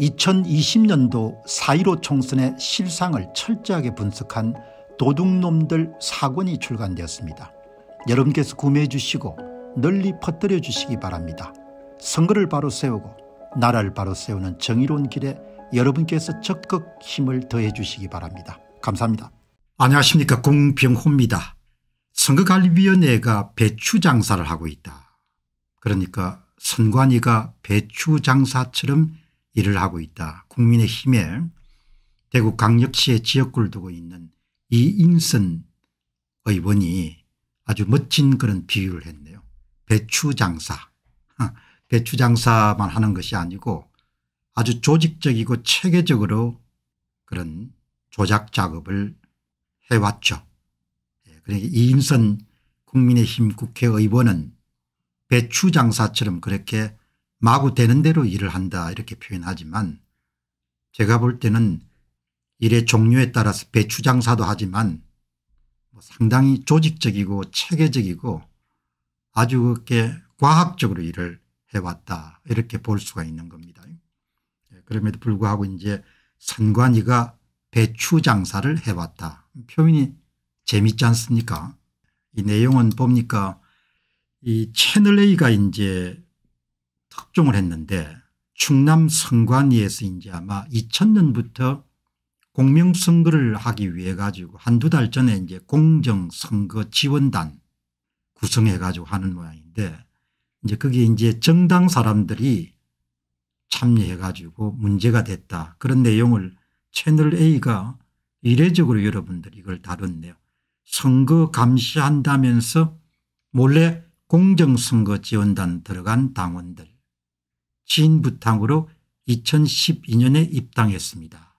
2020년도 4.15 총선의 실상을 철저하게 분석한 도둑놈들 사권이 출간되었습니다. 여러분께서 구매해 주시고 널리 퍼뜨려 주시기 바랍니다. 선거를 바로 세우고 나라를 바로 세우는 정의로운 길에 여러분께서 적극 힘을 더해 주시기 바랍니다. 감사합니다. 안녕하십니까 공병호입니다. 선거관리위원회가 배추 장사를 하고 있다. 그러니까 선관위가 배추 장사처럼 일을 하고 있다. 국민의힘에 대구 강력시의 지역구를 두고 있는 이인선 의원이 아주 멋진 그런 비유를 했네요. 배추 장사. 배추 장사만 하는 것이 아니고 아주 조직적이고 체계적으로 그런 조작 작업을 해왔죠. 예, 그러니까 이인선 국민의힘 국회의원은 배추 장사처럼 그렇게 마구 되는 대로 일을 한다 이렇게 표현하지만 제가 볼 때는 일의 종류에 따라서 배추 장사도 하지만 뭐 상당히 조직적이고 체계적이고 아주 그렇게 과학적으로 일을 해왔다 이렇게 볼 수가 있는 겁니다. 예, 그럼에도 불구하고 이제 선관위가 배추 장사를 해왔다. 표현이 재밌지 않습니까? 이 내용은 봅니까 이 채널A가 이제 합종을 했는데 충남 선관위에서 이제 아마 2000년부터 공명선거를 하기 위해 가지고 한두 달 전에 이제 공정선거지원단 구성해 가지고 하는 모양인데 이제 그게 이제 정당 사람들이 참여해 가지고 문제가 됐다 그런 내용을 채널A가 이례적으로 여러분들 이걸 다뤘네요. 선거 감시한다면서 몰래 공정선거지원단 들어간 당원들 진 부탕으로 2012년에 입당했습니다.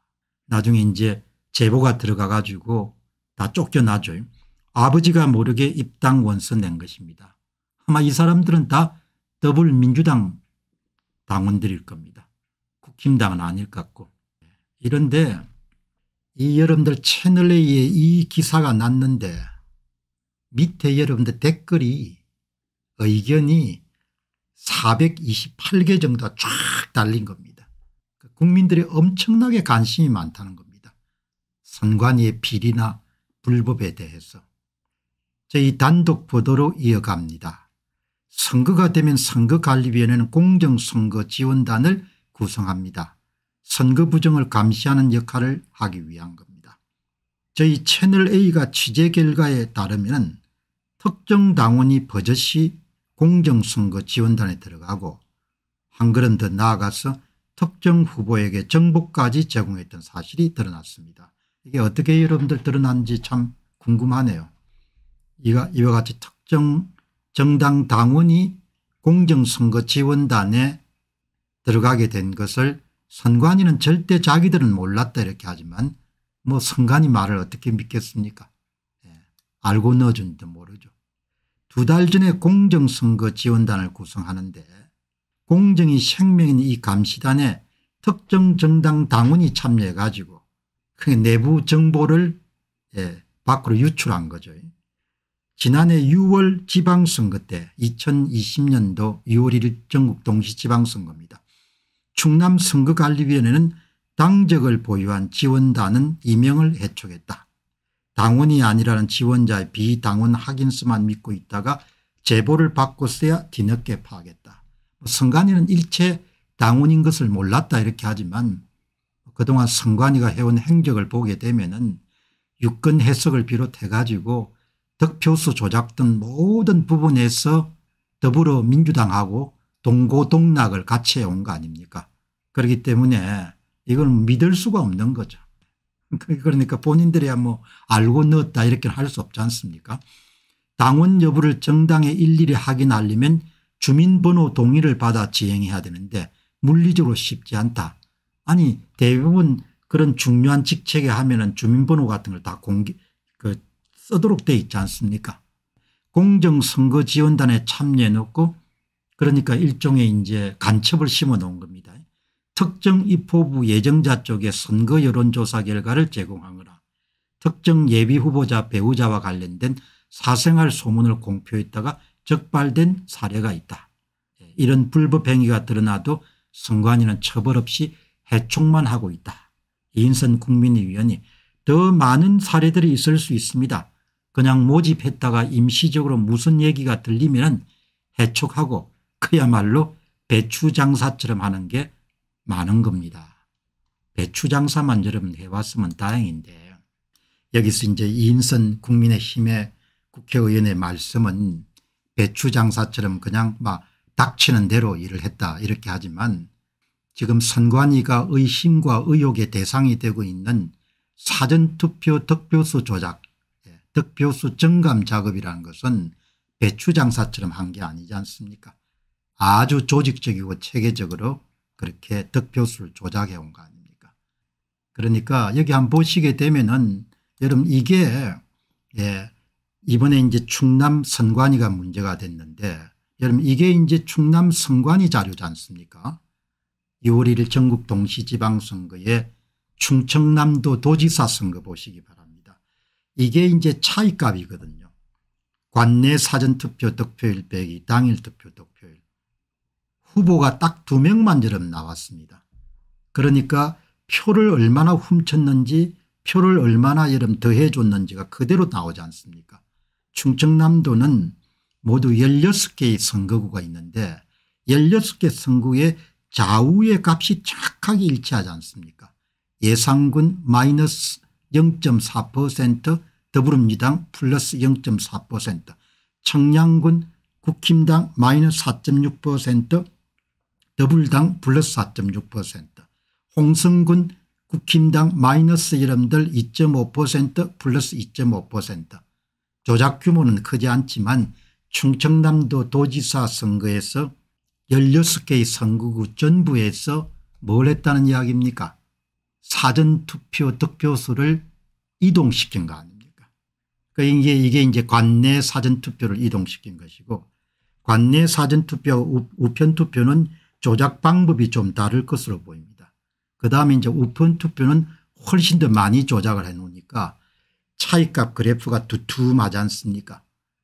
나중에 이제 제보가 들어가 가지고 다 쫓겨나죠. 아버지가 모르게 입당 원서 낸 것입니다. 아마 이 사람들은 다 더블 민주당 당원들일 겁니다. 국힘당은 아닐 것 같고. 이런데 이 여러분들 채널A에 이 기사가 났는데 밑에 여러분들 댓글이 의견이 428개 정도가 쫙 달린 겁니다. 그러니까 국민들이 엄청나게 관심이 많다는 겁니다. 선관위의 비리나 불법에 대해서. 저희 단독 보도로 이어갑니다. 선거가 되면 선거관리위원회는 공정선거 지원단을 구성합니다. 선거 부정을 감시하는 역할을 하기 위한 겁니다. 저희 채널A가 취재 결과에 따르면 특정 당원이 버젓이 공정선거 지원단에 들어가고 한 걸음 더 나아가서 특정 후보에게 정보까지 제공했던 사실이 드러났습니다. 이게 어떻게 여러분들 드러난지 참 궁금하네요. 이와, 같이 특정 정당 당원이 공정선거 지원단에 들어가게 된 것을 선관위는 절대 자기들은 몰랐다 이렇게 하지만 뭐 선관위 말을 어떻게 믿겠습니까 예. 알고 넣어준 듯 모르죠. 두달 전에 공정선거 지원단을 구성하는데 공정이 생명인 이 감시단에 특정 정당 당원이 참여해 가지고 그 내부 정보를 예, 밖으로 유출한 거죠. 지난해 6월 지방선거 때 2020년도 6월 1일 전국 동시지방선거입니다. 충남선거관리위원회는 당적을 보유한 지원단은 이명을 해촉했다. 당원이 아니라는 지원자의 비당원 확인서만 믿고 있다가 제보를 받고서야 뒤늦게 파겠다. 뭐 선관위는 일체 당원인 것을 몰랐다 이렇게 하지만 그동안 선관위가 해온 행적을 보게 되면 은 유권 해석을 비롯해 가지고 득표수 조작 등 모든 부분에서 더불어 민주당하고 동고동락을 같이 해온 거 아닙니까 그렇기 때문에 이걸 믿을 수가 없는 거죠. 그러니까, 그러니까 본인들이야 뭐 알고 넣었다 이렇게 할 수 없지 않습니까 당원 여부를 정당에 일일이 하긴 알리면 주민번호 동의를 받아 지행해야 되는데 물리적으로 쉽지 않다. 아니 대부분 그런 중요한 직책에 하면 은 주민번호 같은 걸 다 공개 그 쓰도록 돼 있지 않습니까 공정선거지원단에 참여해 놓고 그러니까 일종의 이제 간첩을 심어 놓은 겁니다. 특정 입법부 예정자 쪽의 선거 여론조사 결과를 제공하거나 특정 예비 후보자 배우자와 관련된 사생활 소문을 공표했다가 적발된 사례가 있다. 예, 이런 불법 행위가 드러나도 선관위는 처벌 없이 해촉만 하고 있다. 인선 국민의 위원이 더 많은 사례들이 있을 수 있습니다. 그냥 모집했다가 임시적으로 무슨 얘기가 들리면 해촉하고 그야말로 배추장사처럼 하는 게 많은 겁니다. 배추 장사만 여러분 해왔으면 다행인데 여기서 이제 이인선 국민의힘의 국회의원의 말씀은 배추 장사처럼 그냥 막 닥치는 대로 일을 했다 이렇게 하지만 지금 선관위가 의심과 의혹의 대상이 되고 있는 사전투표 득표수 조작 예, 득표수 증감 작업이라는 것은 배추 장사처럼 한 게 아니지 않습니까 아주 조직적이고 체계적으로 그렇게 득표수를 조작해 온 거 아닙니까 그러니까 여기 한번 보시게 되면은 여러분 이게 예 이번에 이제 충남 선관위가 문제가 됐는데 여러분 이게 이제 충남 선관위 자료지 않습니까 6월 1일 전국 동시지방선거에 충청남도 도지사 선거 보시기 바랍니다. 이게 이제 차이값이거든요. 관내 사전투표 득표일 빼기 당일 투표 득표일 후보가 딱 두 명만 여름 나왔습니다. 그러니까 표를 얼마나 훔쳤는지 표를 얼마나 여름 더해줬는지가 그대로 나오지 않습니까 충청남도는 모두 16개의 선거구가 있는데 16개 선거의 좌우의 값이 정하게 일치하지 않습니까 예상군 마이너스 0.4% 더불어민주당 플러스 0.4% 청량군 국힘당 마이너스 4.6% 더불당 플러스 4.6% 홍성군 국힘당 마이너스 이름들 2.5% 플러스 2.5% 조작 규모는 크지 않지만 충청남도 도지사 선거에서 16개의 선거구 전부에서 뭘 했다는 이야기입니까 사전투표 득표수를 이동시킨 거 아닙니까 그러니까 이게, 이게 이제 관내 사전투표를 이동시킨 것이고 관내 사전투표 우편투표는 조작 방법이 좀 다를 것으로 보입니다. 그 다음에 이제 우편 투표는 훨씬 더 많이 조작을 해놓으니까 차이값 그래프가 두툼하지 않습니까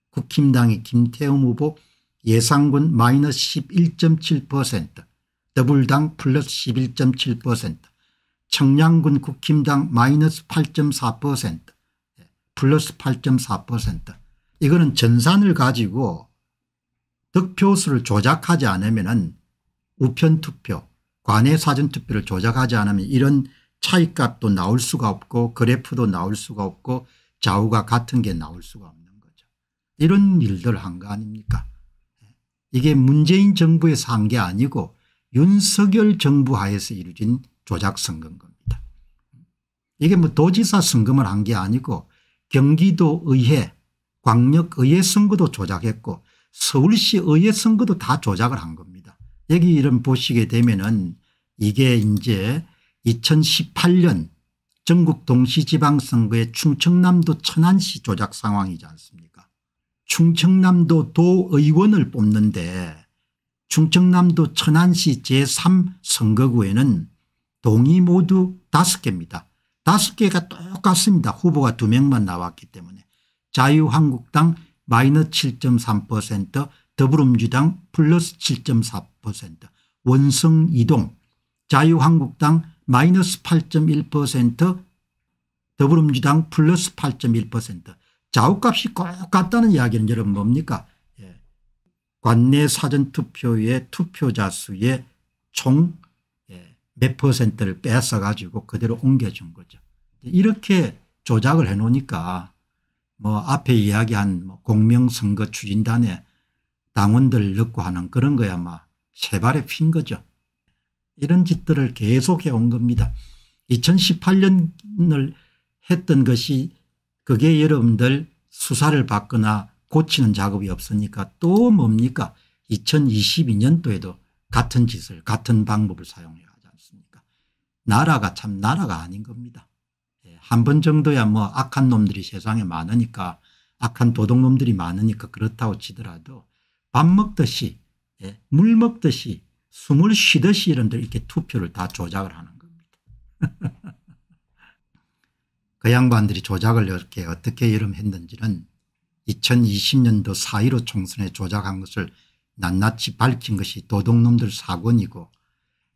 국힘당의 김태흠 후보 예상군 마이너스 11.7% 더불당 플러스 11.7% 청량군 국힘당 마이너스 8.4% 예, 플러스 8.4% 이거는 전산을 가지고 득표수를 조작하지 않으면 우편투표 관외 사전투표를 조작하지 않으면 이런 차이값도 나올 수가 없고 그래프도 나올 수가 없고 좌우가 같은 게 나올 수가 없는 거죠. 이런 일들 한 거 아닙니까 이게 문재인 정부에서 한 게 아니고 윤석열 정부 하에서 이루어진 조작 선거인 겁니다. 이게 뭐 도지사 선거만 한 게 아니고 경기도의회 광역의회 선거도 조작했고 서울시의회 선거도 다 조작을 한 겁니다. 여기 이름 보시게 되면은 이게 이제 2018년 전국 동시지방선거의 충청남도 천안시 조작 상황이지 않습니까 충청남도 도의원을 뽑는데 충청남도 천안시 제3선거구에는 동이 모두 5개입니다. 5개가 똑같습니다. 후보가 2명만 나왔기 때문에 자유한국당 마이너7.3% 더불어민주당 플러스 7.4% 원성이동 자유한국당 마이너스 8.1% 더불어민주당 플러스 8.1% 좌우값이 꼭 같다는 이야기는 여러분 뭡니까 예. 관내 사전투표의 투표자 수의 총몇 예, 퍼센트를 뺏어 가지고 그대로 옮겨준 거죠. 이렇게 조작을 해놓으니까 뭐 앞에 이야기한 뭐 공명선거 추진단에 당원들 넣고 하는 그런 거야마 세발에 핀 거죠. 이런 짓들을 계속해 온 겁니다. 2018년을 했던 것이 그게 여러분들 수사를 받거나 고치는 작업이 없으니까 또 뭡니까 2022년도에도 같은 짓을 같은 방법을 사용해야 하지 않습니까 나라가 참 나라가 아닌 겁니다. 예, 한번 정도야 뭐 악한 놈들이 세상에 많으니까 악한 도둑놈들이 많으니까 그렇다고 치더라도 밥 먹듯이 예, 물 먹듯이 숨을 쉬듯이 이런들 이렇게 투표를 다 조작을 하는 겁니다. 그 양반들이 조작을 이렇게 어떻게 이름 했는지는 2020년도 4.15 총선에 조작한 것을 낱낱이 밝힌 것이 도둑놈들 사건이고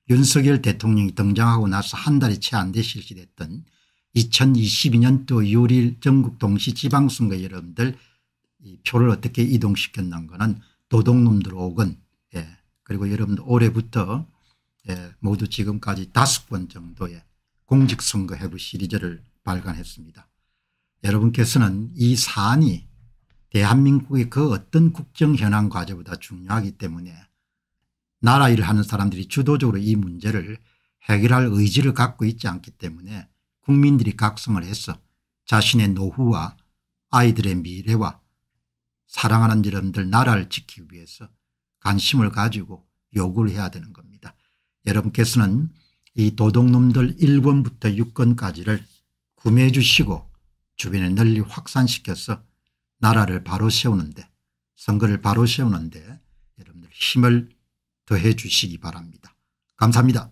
윤석열 대통령이 등장하고 나서 한 달이 채 안 돼 실시됐던 2022년도 6일 전국 동시 지방선거 여러분들 표를 어떻게 이동시켰는 거는 도둑놈들 5건 예. 그리고 여러분들 올해부터 예. 모두 지금까지 다섯 권 정도의 공직선거 해부 시리즈를 발간했습니다. 여러분께서는 이 사안이 대한민국의 그 어떤 국정 현황 과제보다 중요하기 때문에 나라 일을 하는 사람들이 주도적으로 이 문제를 해결할 의지를 갖고 있지 않기 때문에 국민들이 각성을 해서 자신의 노후와 아이들의 미래와 사랑하는 여러분들 나라를 지키기 위해서 관심을 가지고 요구를 해야 되는 겁니다. 여러분께서는 이 도둑놈들 1권부터 6권까지를 구매해 주시고 주변에 널리 확산시켜서 나라를 바로 세우는데 선거를 바로 세우는데 여러분들 힘을 더해 주시기 바랍니다. 감사합니다.